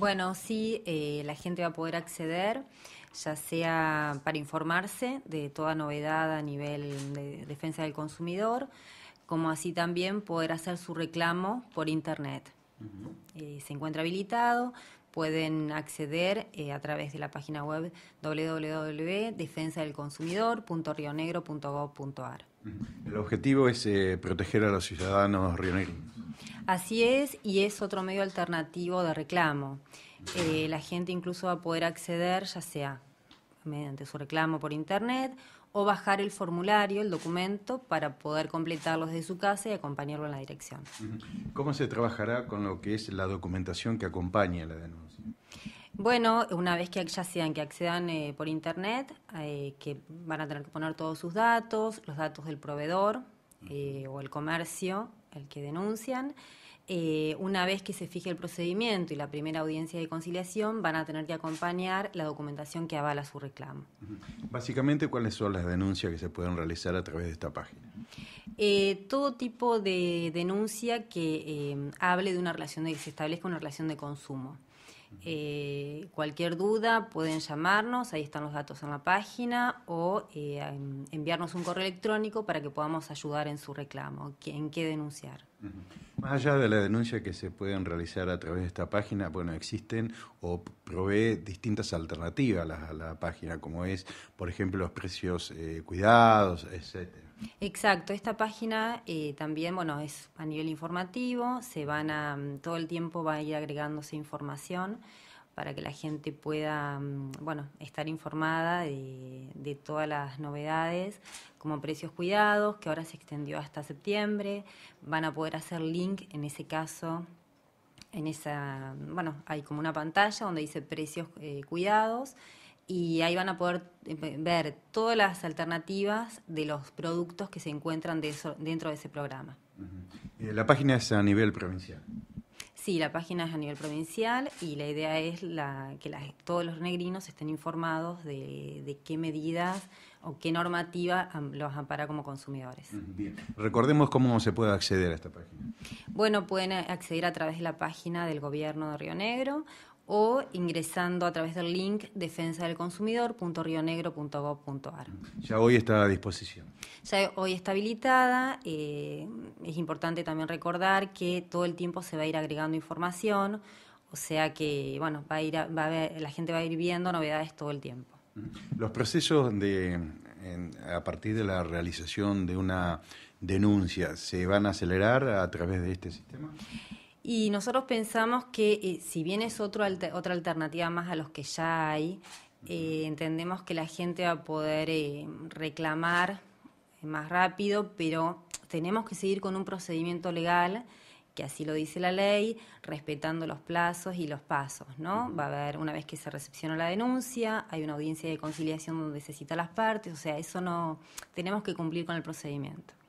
Bueno, sí, eh, la gente va a poder acceder, ya sea para informarse de toda novedad a nivel de defensa del consumidor, como así también poder hacer su reclamo por Internet. Eh, se encuentra habilitado, pueden acceder eh, a través de la página web www.defensadelconsumidor.rionegro.gov.ar. El objetivo es proteger a los ciudadanos rionegrinos. Así es, y es otro medio alternativo de reclamo. Eh, la gente incluso va a poder acceder, ya sea mediante su reclamo por internet o bajar el formulario, el documento, para poder completarlo desde su casa y acompañarlo en la dirección. ¿Cómo se trabajará con lo que es la documentación que acompaña la denuncia? Bueno, una vez que ya sean, que accedan eh, por internet, eh, que van a tener que poner todos sus datos, los datos del proveedor o el comercio el que denuncian. Eh, una vez que se fije el procedimiento y la primera audiencia de conciliación, van a tener que acompañar la documentación que avala su reclamo. Básicamente, ¿cuáles son las denuncias que se pueden realizar a través de esta página? Eh, todo tipo de denuncia que eh, hable de una relación, de que se establezca una relación de consumo. Eh, cualquier duda pueden llamarnos, ahí están los datos en la página, o eh, enviarnos un correo electrónico para que podamos ayudar en su reclamo, en qué denunciar. Más allá de la denuncia que se pueden realizar a través de esta página, bueno, existen o provee distintas alternativas a la, página, como es, por ejemplo, los precios eh, cuidados, etc. Exacto, esta página eh, también, bueno, es a nivel informativo, se van a, mm, todo el tiempo va a ir agregándose información para que la gente pueda mm, bueno, estar informada de, todas las novedades, como precios cuidados, que ahora se extendió hasta septiembre. Van a poder hacer link en ese caso. En esa, bueno, hay como una pantalla donde dice precios eh, cuidados y ahí van a poder eh, ver todas las alternativas de los productos que se encuentran dentro de ese programa. Eh, la página es a nivel provincial. Sí, la página es a nivel provincial y la idea es la, que todos los negrinos estén informados de, qué medidas o qué normativa los ampara como consumidores. Bien, recordemos cómo se puede acceder a esta página. Bueno, pueden acceder a través de la página del gobierno de Río Negro o ingresando a través del link defensa del consumidor.rionegro.gov.ar. Ya hoy está a disposición. Ya hoy está habilitada, eh, es importante también recordar que todo el tiempo se va a ir agregando información, o sea que, bueno, va a ir la gente va a ir viendo novedades todo el tiempo. Los procesos de, a partir de la realización de una denuncia, ¿se van a acelerar a través de este sistema? Y nosotros pensamos que eh, si bien es otra alternativa más a los que ya hay, eh, entendemos que la gente va a poder eh, reclamar más rápido, pero tenemos que seguir con un procedimiento legal que así lo dice la ley, respetando los plazos y los pasos, ¿no? Va a haber, una vez que se recepciona la denuncia, hay una audiencia de conciliación donde se cita las partes, o sea, eso no, tenemos que cumplir con el procedimiento.